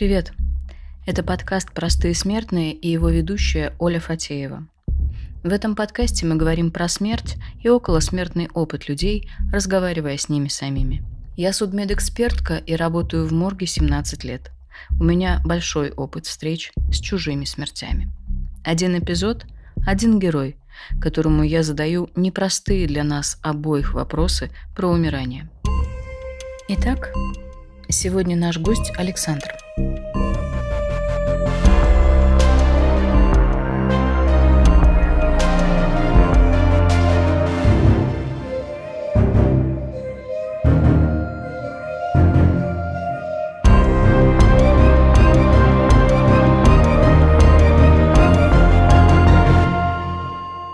Привет. Это подкаст «Простые смертные» и его ведущая Оля Фатеева. В этом подкасте мы говорим про смерть и околосмертный опыт людей, разговаривая с ними самими. Я судмедэкспертка и работаю в морге 17 лет. У меня большой опыт встреч с чужими смертями. Один эпизод – один герой, которому я задаю непростые для нас обоих вопросы про умирание. Итак, сегодня наш гость Александр –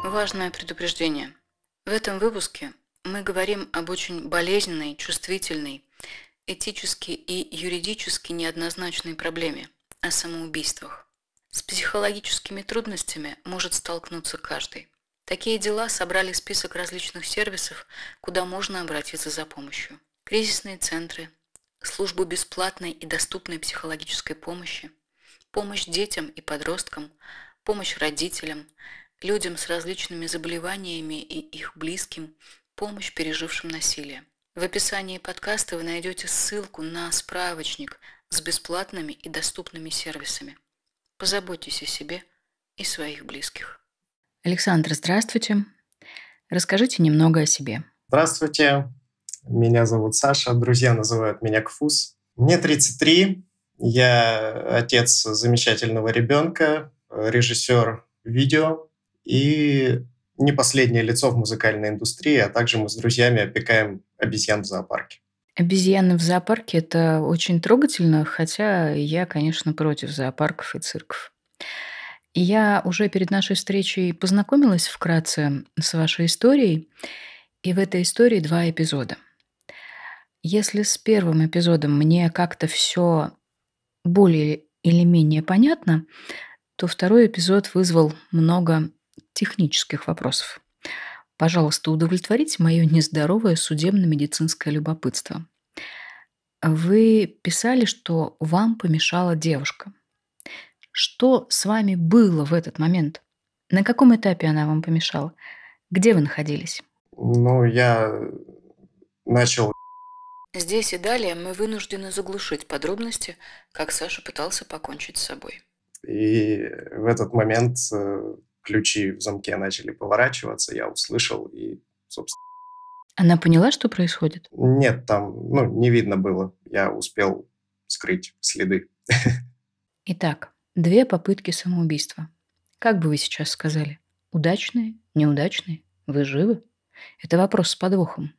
важное предупреждение. В этом выпуске мы говорим об очень болезненной, чувствительной этически и юридически неоднозначной проблеме – о самоубийствах. С психологическими трудностями может столкнуться каждый. Такие дела собрали список различных сервисов, куда можно обратиться за помощью. Кризисные центры, службу бесплатной и доступной психологической помощи, помощь детям и подросткам, помощь родителям, людям с различными заболеваниями и их близким, помощь пережившим насилие. В описании подкаста вы найдете ссылку на справочник с бесплатными и доступными сервисами. Позаботьтесь о себе и своих близких. Александр, здравствуйте. Расскажите немного о себе. Здравствуйте. Меня зовут Саша. Друзья называют меня Кфус. Мне 33. Я отец замечательного ребенка, режиссер видео и не последнее лицо в музыкальной индустрии, а также мы с друзьями опекаем обезьян в зоопарке. Обезьяны в зоопарке – это очень трогательно, хотя я, конечно, против зоопарков и цирков. Я уже перед нашей встречей познакомилась вкратце с вашей историей, и в этой истории два эпизода. Если с первым эпизодом мне как-то все более или менее понятно, то второй эпизод вызвал много технических вопросов. Пожалуйста, удовлетворите мое нездоровое судебно-медицинское любопытство. Вы писали, что вам помешала девушка. Что с вами было в этот момент? На каком этапе она вам помешала? Где вы находились? Ну, я начал... Здесь и далее мы вынуждены заглушить подробности, как Саша пытался покончить с собой. И в этот момент э, ключи в замке начали поворачиваться, я услышал и, собственно... Она поняла, что происходит? Нет, там, ну, не видно было. Я успел скрыть следы. Итак, две попытки самоубийства. Как бы вы сейчас сказали? Удачные? Неудачные? Вы живы? Это вопрос с подвохом.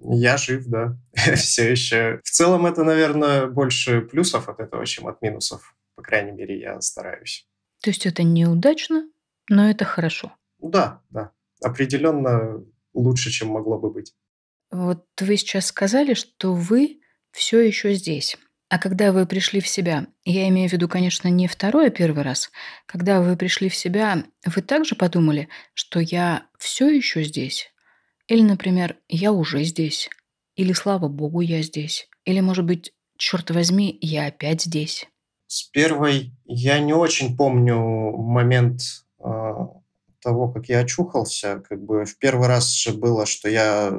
Я жив, да. Все еще. В целом это, наверное, больше плюсов от этого, чем от минусов. По крайней мере, я стараюсь. То есть это неудачно, но это хорошо. Да, да. Определенно лучше, чем могло бы быть. Вот вы сейчас сказали, что вы все еще здесь. А когда вы пришли в себя, я имею в виду, конечно, не второй, а первый раз, когда вы пришли в себя, вы также подумали, что я все еще здесь? Или, например, я уже здесь? Или, слава богу, я здесь? Или, может быть, черт возьми, я опять здесь? С первой я не очень помню момент а, того, как я очухался, как бы в первый раз же было, что я...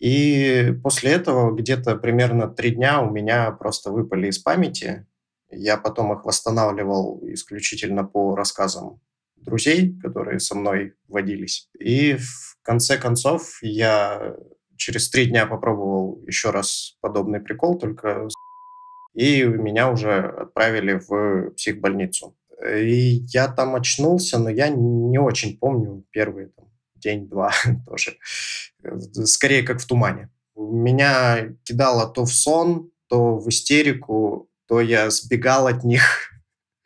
И после этого где-то примерно три дня у меня просто выпали из памяти. Я потом их восстанавливал исключительно по рассказам друзей, которые со мной водились. И в конце концов я через три дня попробовал еще раз подобный прикол, только и меня уже отправили в психбольницу. И я там очнулся, но я не очень помню первый день-два тоже. Скорее, как в тумане. Меня кидало то в сон, то в истерику, то я сбегал от них.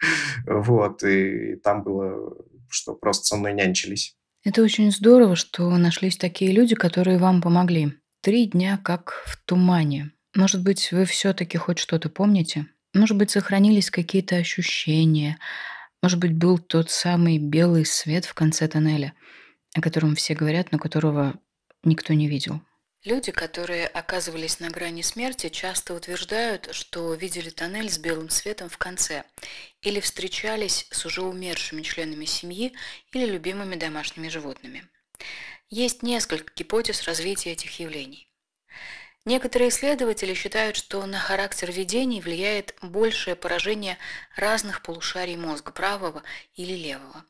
Вот, и там было, что просто со мной нянчились. Это очень здорово, что нашлись такие люди, которые вам помогли. Три дня как в тумане. Может быть, вы все-таки хоть что-то помните? Может быть, сохранились какие-то ощущения. Может быть, был тот самый белый свет в конце тоннеля, о котором все говорят, но которого никто не видел. Люди, которые оказывались на грани смерти, часто утверждают, что видели тоннель с белым светом в конце или встречались с уже умершими членами семьи или любимыми домашними животными. Есть несколько гипотез развития этих явлений. Некоторые исследователи считают, что на характер видений влияет большее поражение разных полушарий мозга, правого или левого.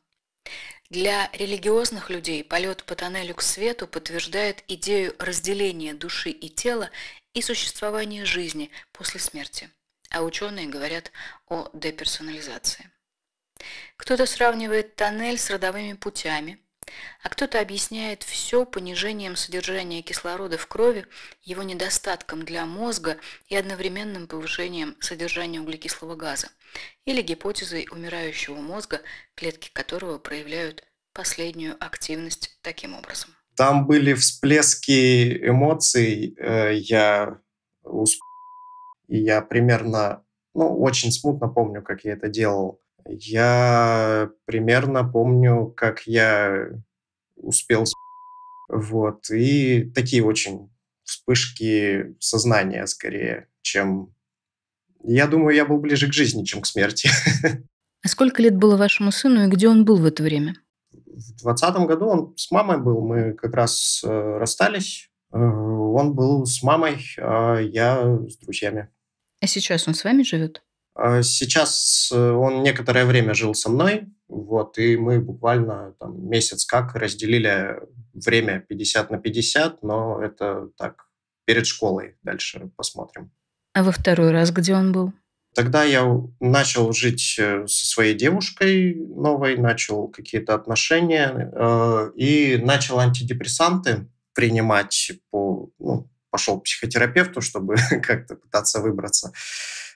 Для религиозных людей полет по тоннелю к свету подтверждает идею разделения души и тела и существования жизни после смерти, а ученые говорят о деперсонализации. Кто-то сравнивает тоннель с родовыми путями – а кто-то объясняет все понижением содержания кислорода в крови, его недостатком для мозга и одновременным повышением содержания углекислого газа, или гипотезой умирающего мозга, клетки которого проявляют последнюю активность таким образом. Там были всплески эмоций. Э, я усп... и я примерно, ну, очень смутно помню, как я это делал. Я примерно помню, как я успел с... Вот. И такие очень вспышки сознания скорее, чем... Я думаю, я был ближе к жизни, чем к смерти. А сколько лет было вашему сыну и где он был в это время? В двадцатом году он с мамой был, мы как раз э, расстались. Э, он был с мамой, а я с друзьями. А сейчас он с вами живет? А сейчас э, он некоторое время жил со мной, вот, и мы буквально там, месяц как разделили время 50 на 50, но это так, перед школой дальше посмотрим. А во второй раз где он был? Тогда я начал жить э, со своей девушкой новой, начал какие-то отношения э, и начал антидепрессанты принимать по, ну, пошел к психотерапевту, чтобы как-то пытаться выбраться.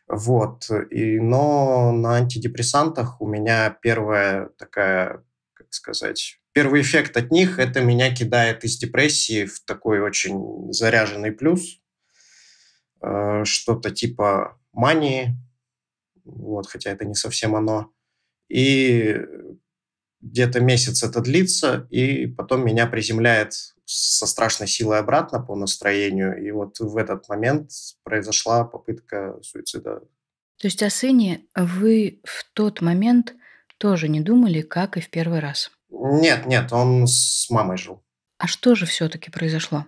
Вот. И, но на антидепрессантах у меня первая такая, как сказать, первый эффект от них – это меня кидает из депрессии в такой очень заряженный плюс, э, что-то типа мании, вот, хотя это не совсем оно. И где-то месяц это длится, и потом меня приземляет со страшной силой обратно по настроению. И вот в этот момент произошла попытка суицида. То есть о сыне вы в тот момент тоже не думали, как и в первый раз? Нет, нет, он с мамой жил. А что же все-таки произошло?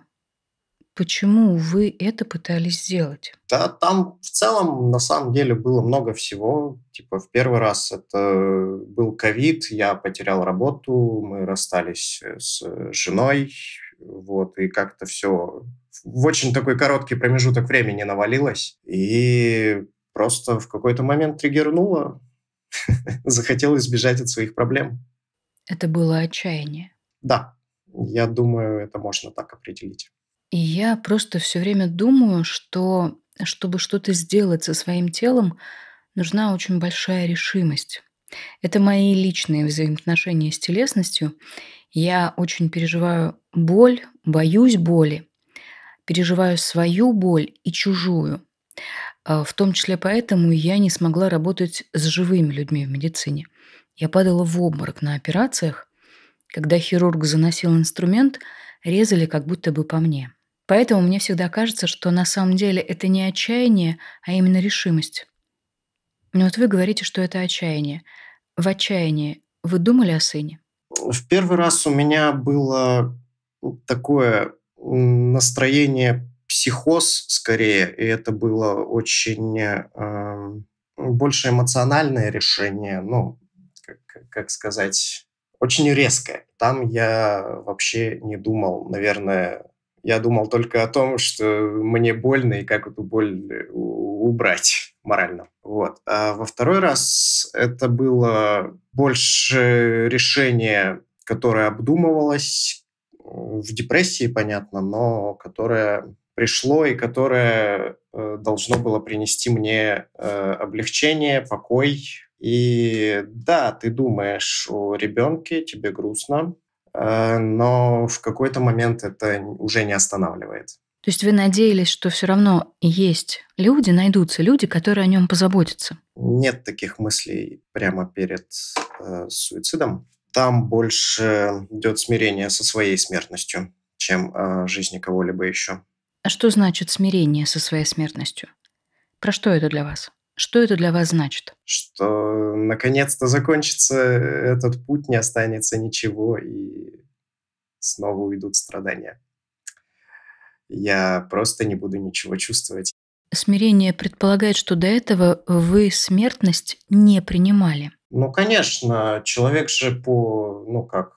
Почему вы это пытались сделать? Да, там в целом на самом деле было много всего. Типа в первый раз это был ковид, я потерял работу, мы расстались э, с женой, вот, и как-то все в очень такой короткий промежуток времени навалилось, и просто в какой-то момент триггернуло, захотел избежать от своих проблем. Это было отчаяние. Да, я думаю, это можно так определить. И я просто все время думаю, что чтобы что-то сделать со своим телом, нужна очень большая решимость. Это мои личные взаимоотношения с телесностью. Я очень переживаю боль, боюсь боли, переживаю свою боль и чужую. А, в том числе поэтому я не смогла работать с живыми людьми в медицине. Я падала в обморок на операциях, когда хирург заносил инструмент, резали как будто бы по мне. Поэтому мне всегда кажется, что на самом деле это не отчаяние, а именно решимость. Но ну вот вы говорите, что это отчаяние – в отчаянии, вы думали о сыне? В первый раз у меня было такое настроение психоз скорее, и это было очень э, больше эмоциональное решение, ну, как, как сказать, очень резкое. Там я вообще не думал, наверное, я думал только о том, что мне больно и как эту боль э, убрать морально. Вот. А во второй раз это было больше решение, которое обдумывалось в депрессии, понятно, но которое пришло и которое э, должно было принести мне э, облегчение, покой. И да, ты думаешь о ребенке, тебе грустно, э, но в какой-то момент это уже не останавливает. То есть вы надеялись, что все равно есть люди, найдутся люди, которые о нем позаботятся? Нет таких мыслей прямо перед э, суицидом. Там больше идет смирение со своей смертностью, чем э, жизни кого-либо еще. А что значит смирение со своей смертностью? Про что это для вас? Что это для вас значит? Что наконец-то закончится этот путь, не останется ничего, и снова уйдут страдания я просто не буду ничего чувствовать. Смирение предполагает, что до этого вы смертность не принимали. Ну, конечно, человек же по, ну как,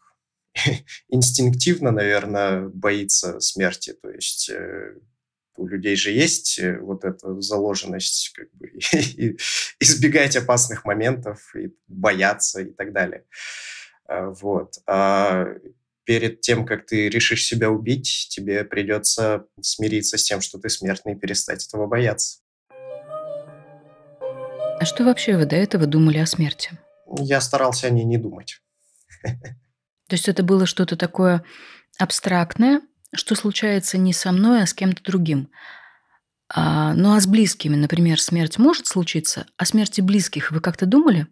инстинктивно, наверное, боится смерти. То есть э, у людей же есть э, вот эта заложенность как бы, и, избегать опасных моментов, и бояться и так далее. Э, вот. А перед тем, как ты решишь себя убить, тебе придется смириться с тем, что ты смертный, и перестать этого бояться. А что вообще вы до этого думали о смерти? Я старался о ней не думать. То есть это было что-то такое абстрактное, что случается не со мной, а с кем-то другим. А, ну а с близкими, например, смерть может случиться? О а смерти близких вы как-то думали?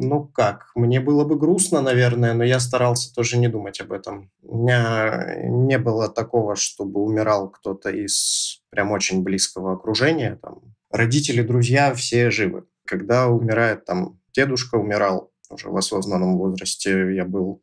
ну как, мне было бы грустно, наверное, но я старался тоже не думать об этом. У меня не было такого, чтобы умирал кто-то из прям очень близкого окружения. Там, родители, друзья, все живы. Когда умирает там дедушка, умирал уже в осознанном возрасте я был,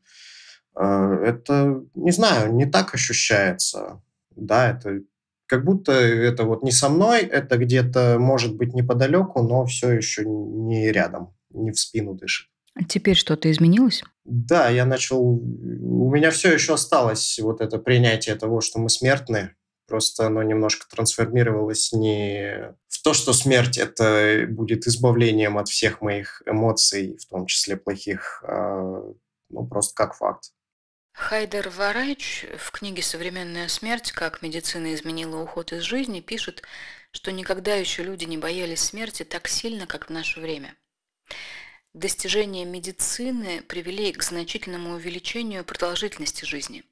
э, это, не знаю, не так ощущается. Да, это как будто это вот не со мной, это где-то, может быть, неподалеку, но все еще не рядом не в спину дышит. А теперь что-то изменилось? Да, я начал... У меня все еще осталось вот это принятие того, что мы смертны. Просто оно немножко трансформировалось не в то, что смерть — это будет избавлением от всех моих эмоций, в том числе плохих, а, ну, просто как факт. Хайдер Варайч в книге «Современная смерть. Как медицина изменила уход из жизни» пишет, что никогда еще люди не боялись смерти так сильно, как в наше время – Достижения медицины привели к значительному увеличению продолжительности жизни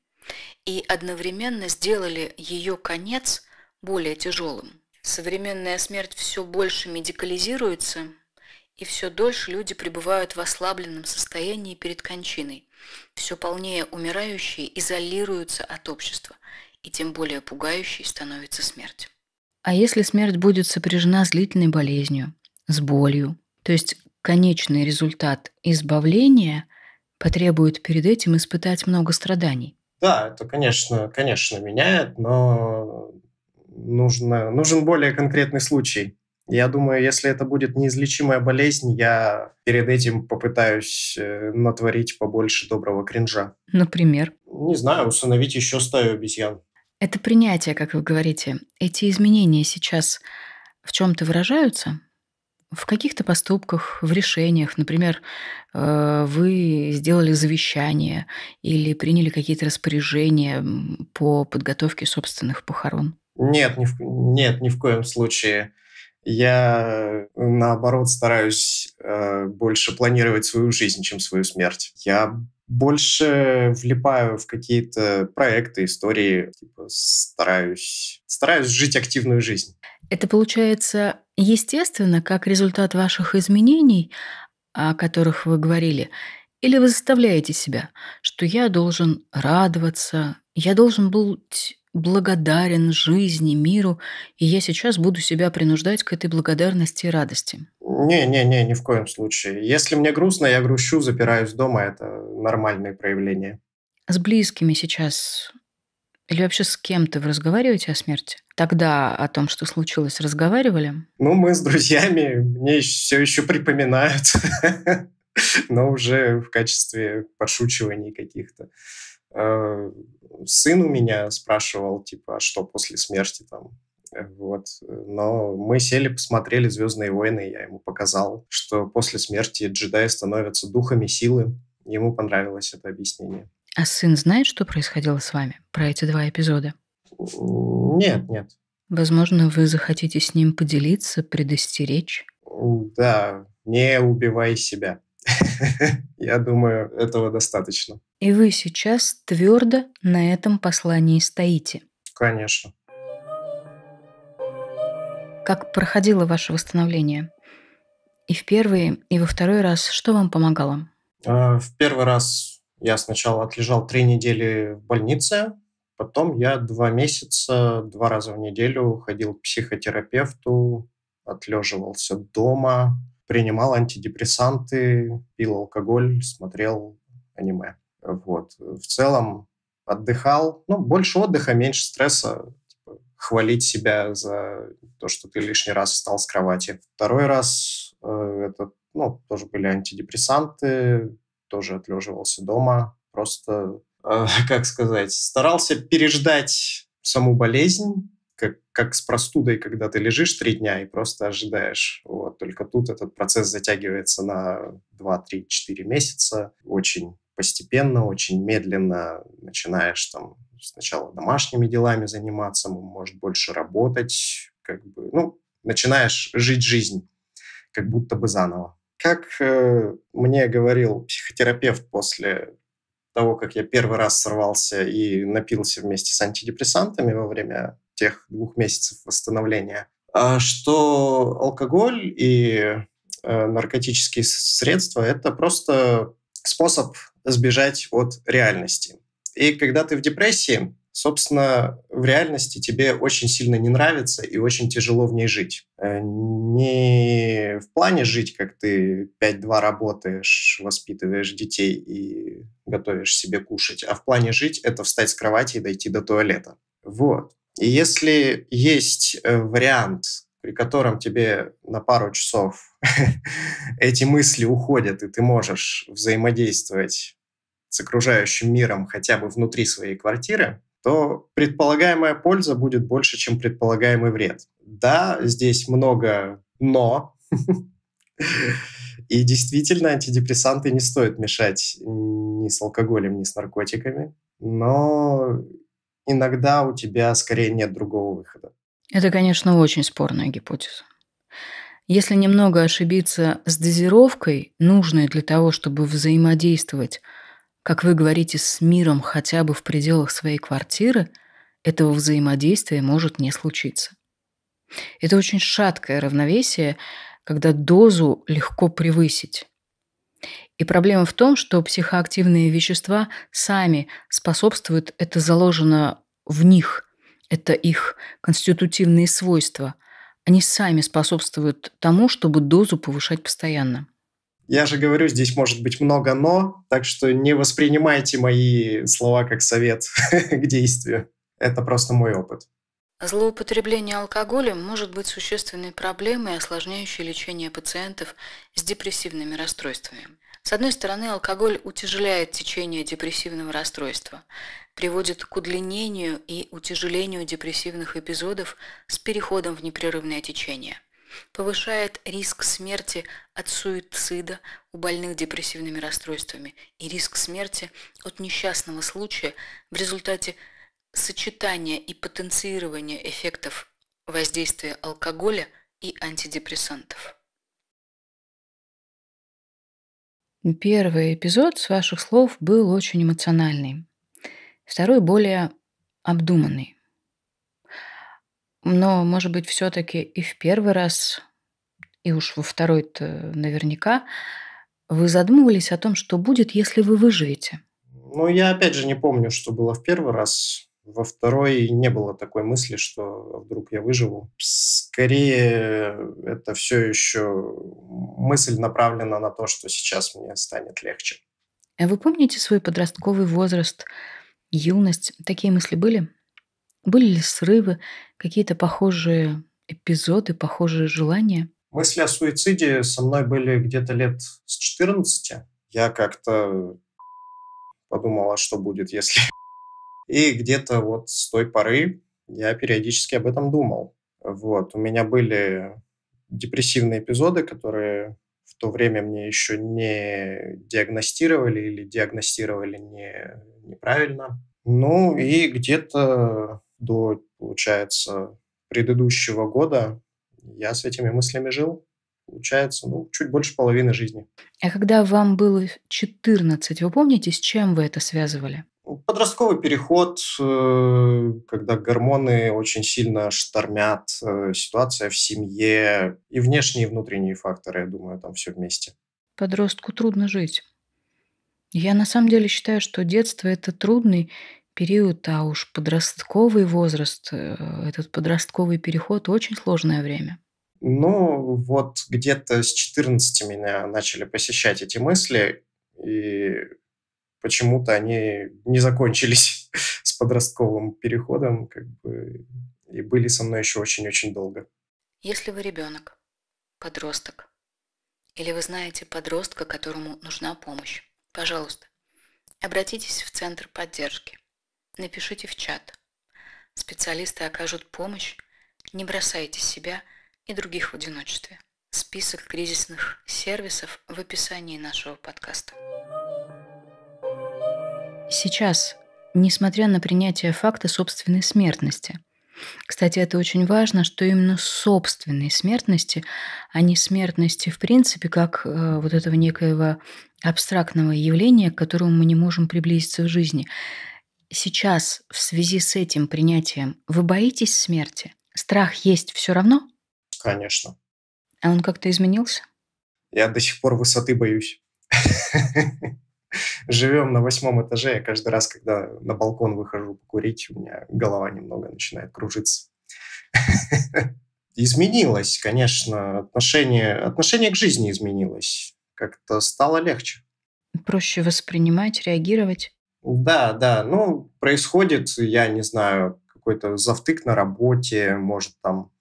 и одновременно сделали ее конец более тяжелым. Современная смерть все больше медикализируется, и все дольше люди пребывают в ослабленном состоянии перед кончиной. Все полнее умирающие изолируются от общества, и тем более пугающей становится смерть. А если смерть будет сопряжена с длительной болезнью, с болью, то есть конечный результат избавления потребует перед этим испытать много страданий. Да, это, конечно, конечно, меняет, но нужно, нужен более конкретный случай. Я думаю, если это будет неизлечимая болезнь, я перед этим попытаюсь э, натворить побольше доброго кринжа. Например? Не знаю, установить еще стаю обезьян. Это принятие, как вы говорите. Эти изменения сейчас в чем-то выражаются? в каких-то поступках, в решениях, например, э, вы сделали завещание или приняли какие-то распоряжения по подготовке собственных похорон? Нет, ни в, нет, ни в коем случае. Я, э, наоборот, стараюсь э, больше планировать свою жизнь, чем свою смерть. Я больше влипаю в какие-то проекты, истории, типа стараюсь, стараюсь жить активную жизнь. Это получается Естественно, как результат ваших изменений, о которых вы говорили, или вы заставляете себя, что я должен радоваться, я должен быть благодарен жизни, миру, и я сейчас буду себя принуждать к этой благодарности и радости. Не-не-не, ни в коем случае. Если мне грустно, я грущу, запираюсь дома, это нормальные проявления. С близкими сейчас или вообще с кем-то вы разговариваете о смерти? тогда о том, что случилось, разговаривали? Ну, мы с друзьями, мне все еще припоминают, но уже в качестве подшучиваний каких-то. Э, сын у меня спрашивал, типа, а что после смерти там? Э, вот. Но мы сели, посмотрели «Звездные войны», я ему показал, что после смерти джедаи становятся духами силы. Ему понравилось это объяснение. А сын знает, что происходило с вами про эти два эпизода? Нет, нет. Возможно, вы захотите с ним поделиться, предостеречь? Да, не убивай себя. Я думаю, этого достаточно. И вы сейчас твердо на этом послании стоите. Конечно. Как проходило ваше восстановление? И в первый, и во второй раз что вам помогало? А, в первый раз я сначала отлежал три недели в больнице, Потом я два месяца, два раза в неделю ходил к психотерапевту, отлеживался дома, принимал антидепрессанты, пил алкоголь, смотрел аниме. Вот. В целом отдыхал. Ну, больше отдыха, меньше стресса. Типа, хвалить себя за то, что ты лишний раз встал с кровати. Второй раз э, это, ну, тоже были антидепрессанты, тоже отлеживался дома. Просто Э, как сказать, старался переждать саму болезнь, как, как с простудой, когда ты лежишь три дня и просто ожидаешь. Вот. Только тут этот процесс затягивается на 2-3-4 месяца. Очень постепенно, очень медленно начинаешь там сначала домашними делами заниматься, может больше работать, как бы, ну, начинаешь жить жизнь как будто бы заново. Как э, мне говорил психотерапевт после того, как я первый раз сорвался и напился вместе с антидепрессантами во время тех двух месяцев восстановления, а что алкоголь и э, наркотические средства – это просто способ сбежать от реальности. И когда ты в депрессии, собственно, в реальности тебе очень сильно не нравится и очень тяжело в ней жить. Э, не в плане жить, как ты 5-2 работаешь, воспитываешь детей и готовишь себе кушать, а в плане жить это встать с кровати и дойти до туалета. Вот. И если есть э, вариант, при котором тебе на пару часов эти мысли уходят, и ты можешь взаимодействовать с окружающим миром хотя бы внутри своей квартиры, то предполагаемая польза будет больше, чем предполагаемый вред. Да, здесь много «но». И действительно, антидепрессанты не стоит мешать ни с алкоголем, ни с наркотиками. Но иногда у тебя скорее нет другого выхода. Это, конечно, очень спорная гипотеза. Если немного ошибиться с дозировкой, нужной для того, чтобы взаимодействовать как вы говорите, с миром хотя бы в пределах своей квартиры, этого взаимодействия может не случиться. Это очень шаткое равновесие, когда дозу легко превысить. И проблема в том, что психоактивные вещества сами способствуют, это заложено в них, это их конститутивные свойства. Они сами способствуют тому, чтобы дозу повышать постоянно. Я же говорю, здесь может быть много «но», так что не воспринимайте мои слова как совет к действию. Это просто мой опыт. Злоупотребление алкоголем может быть существенной проблемой, осложняющей лечение пациентов с депрессивными расстройствами. С одной стороны, алкоголь утяжеляет течение депрессивного расстройства, приводит к удлинению и утяжелению депрессивных эпизодов с переходом в непрерывное течение повышает риск смерти от суицида у больных депрессивными расстройствами и риск смерти от несчастного случая в результате сочетания и потенцирования эффектов воздействия алкоголя и антидепрессантов. Первый эпизод с ваших слов был очень эмоциональный. Второй более обдуманный. Но, может быть, все-таки и в первый раз, и уж во второй-то наверняка, вы задумывались о том, что будет, если вы выживете? Ну, я опять же не помню, что было в первый раз. Во второй не было такой мысли, что вдруг я выживу. Скорее, это все еще мысль направлена на то, что сейчас мне станет легче. А Вы помните свой подростковый возраст, юность? Такие мысли были? Были ли срывы, какие-то похожие эпизоды, похожие желания? Мысли о суициде со мной были где-то лет с 14. Я как-то подумал, а что будет, если... И где-то вот с той поры я периодически об этом думал. Вот. У меня были депрессивные эпизоды, которые в то время мне еще не диагностировали или диагностировали не, неправильно. Ну и где-то до, получается, предыдущего года я с этими мыслями жил. Получается, ну, чуть больше половины жизни. А когда вам было 14, вы помните, с чем вы это связывали? Ну, подростковый переход, э, когда гормоны очень сильно штормят, э, ситуация в семье и внешние и внутренние факторы, я думаю, там все вместе. Подростку трудно жить. Я на самом деле считаю, что детство – это трудный период, а уж подростковый возраст, э, этот подростковый переход очень сложное время. Ну, вот где-то с 14 меня начали посещать эти мысли, и почему-то они не закончились с подростковым переходом, как бы, и были со мной еще очень-очень долго. Если вы ребенок, подросток, или вы знаете подростка, которому нужна помощь, пожалуйста, обратитесь в Центр поддержки напишите в чат. Специалисты окажут помощь. Не бросайте себя и других в одиночестве. Список кризисных сервисов в описании нашего подкаста. Сейчас, несмотря на принятие факта собственной смертности, кстати, это очень важно, что именно собственной смертности, а не смертности в принципе, как э, вот этого некоего абстрактного явления, к которому мы не можем приблизиться в жизни сейчас в связи с этим принятием вы боитесь смерти? Страх есть все равно? Конечно. А он как-то изменился? Я до сих пор высоты боюсь. Живем на восьмом этаже, я каждый раз, когда на балкон выхожу покурить, у меня голова немного начинает кружиться. Изменилось, конечно, отношение, отношение к жизни изменилось. Как-то стало легче. Проще воспринимать, реагировать. Да, да, ну, происходит, я не знаю, какой-то завтык на работе, может, там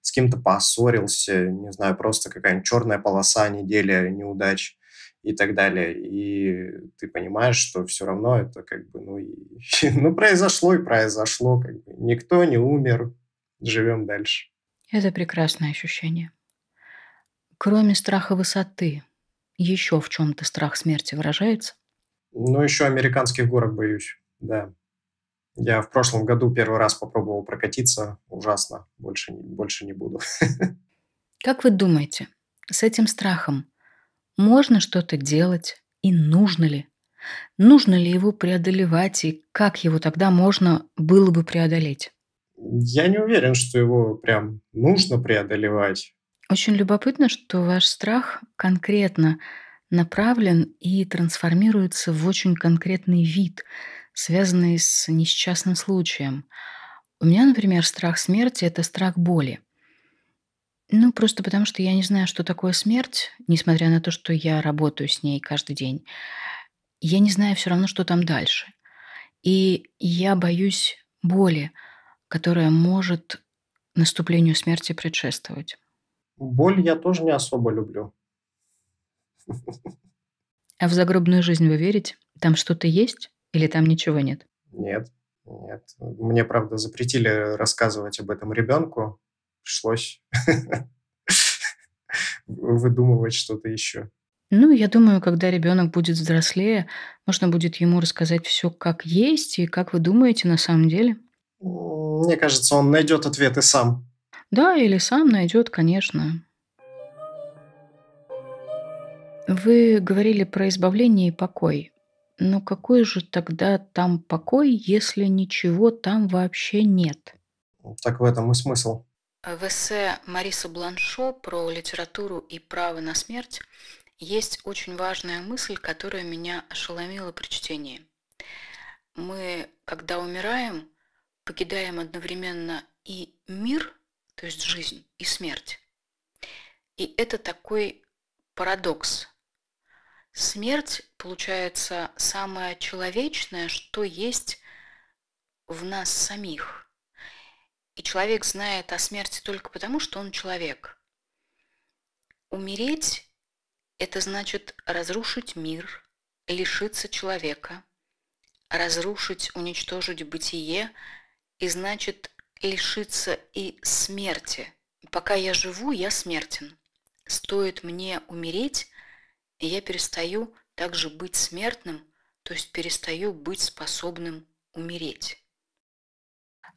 с кем-то поссорился, не знаю, просто какая-нибудь черная полоса, неделя неудач и так далее. И ты понимаешь, что все равно это как бы, ну, и, ну произошло и произошло. Как бы. Никто не умер, живем дальше. Это прекрасное ощущение. Кроме страха высоты, еще в чем-то страх смерти выражается? Ну, еще американских горок боюсь, да. Я в прошлом году первый раз попробовал прокатиться. Ужасно. Больше, больше не буду. Как вы думаете, с этим страхом можно что-то делать и нужно ли? Нужно ли его преодолевать и как его тогда можно было бы преодолеть? Я не уверен, что его прям нужно преодолевать. Очень любопытно, что ваш страх конкретно направлен и трансформируется в очень конкретный вид, связанный с несчастным случаем. У меня, например, страх смерти — это страх боли. Ну, просто потому что я не знаю, что такое смерть, несмотря на то, что я работаю с ней каждый день. Я не знаю все равно, что там дальше. И я боюсь боли, которая может наступлению смерти предшествовать. Боль я тоже не особо люблю. А в загробную жизнь вы верите? Там что-то есть или там ничего нет? Нет, нет. Мне, правда, запретили рассказывать об этом ребенку. Пришлось выдумывать что-то еще. Ну, я думаю, когда ребенок будет взрослее, можно будет ему рассказать все как есть и как вы думаете на самом деле. Мне кажется, он найдет ответы сам. Да, или сам найдет, конечно. Вы говорили про избавление и покой. Но какой же тогда там покой, если ничего там вообще нет? Так в этом и смысл. В эссе Мариса Бланшо про литературу и право на смерть есть очень важная мысль, которая меня ошеломила при чтении. Мы, когда умираем, покидаем одновременно и мир, то есть жизнь, и смерть. И это такой парадокс, Смерть, получается, самое человечное, что есть в нас самих. И человек знает о смерти только потому, что он человек. Умереть – это значит разрушить мир, лишиться человека, разрушить, уничтожить бытие, и значит лишиться и смерти. Пока я живу, я смертен. Стоит мне умереть, и я перестаю также быть смертным, то есть перестаю быть способным умереть.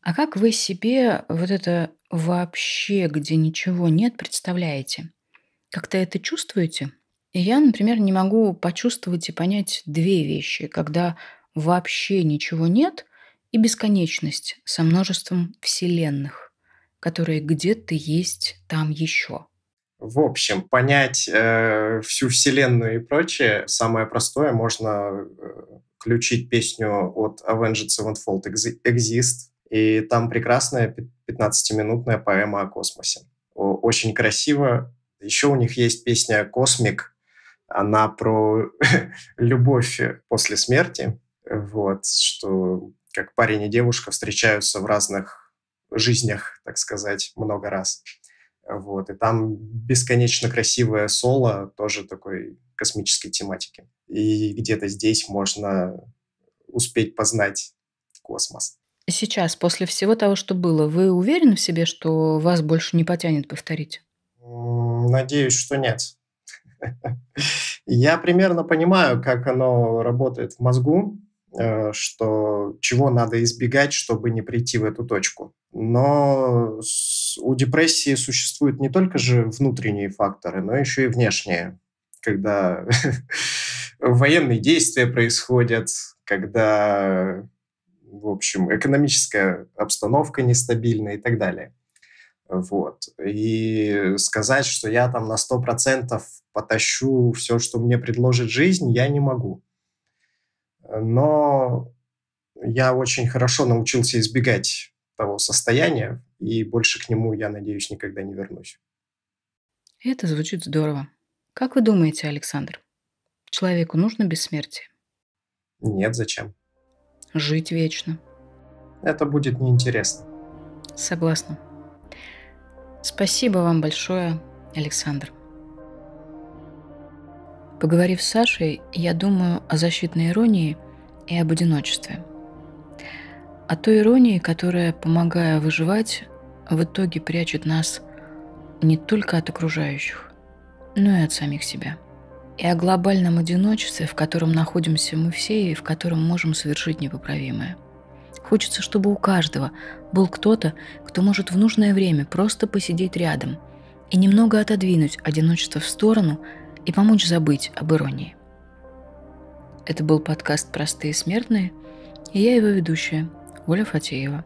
А как вы себе вот это вообще, где ничего нет, представляете? Как-то это чувствуете? И я, например, не могу почувствовать и понять две вещи, когда вообще ничего нет и бесконечность со множеством вселенных, которые где-то есть там еще. В общем, понять э, всю вселенную и прочее, самое простое, можно э, включить песню от Avenged Sevenfold Exist, и там прекрасная 15-минутная поэма о космосе. Очень красиво. Еще у них есть песня «Космик», она про любовь после смерти, вот, что как парень и девушка встречаются в разных жизнях, так сказать, много раз. Вот, и там бесконечно красивое соло тоже такой космической тематики. И где-то здесь можно успеть познать космос. Сейчас, после всего того, что было, вы уверены в себе, что вас больше не потянет повторить? Надеюсь, что нет. Я примерно понимаю, как оно работает в мозгу, э, что чего надо избегать, чтобы не прийти в эту точку. Но у депрессии существуют не только же внутренние факторы, но еще и внешние, когда военные действия происходят, когда, в общем, экономическая обстановка нестабильна и так далее. Вот. И сказать, что я там на 100% потащу все, что мне предложит жизнь, я не могу. Но я очень хорошо научился избегать того состояния, и больше к нему, я надеюсь, никогда не вернусь. Это звучит здорово. Как вы думаете, Александр, человеку нужно бессмертие? Нет, зачем? Жить вечно. Это будет неинтересно. Согласна. Спасибо вам большое, Александр. Поговорив с Сашей, я думаю о защитной иронии и об одиночестве. О той иронии, которая, помогая выживать, в итоге прячет нас не только от окружающих, но и от самих себя. И о глобальном одиночестве, в котором находимся мы все и в котором можем совершить непоправимое. Хочется, чтобы у каждого был кто-то, кто может в нужное время просто посидеть рядом и немного отодвинуть одиночество в сторону и помочь забыть об иронии. Это был подкаст «Простые смертные» и я его ведущая, Оля Фатеева.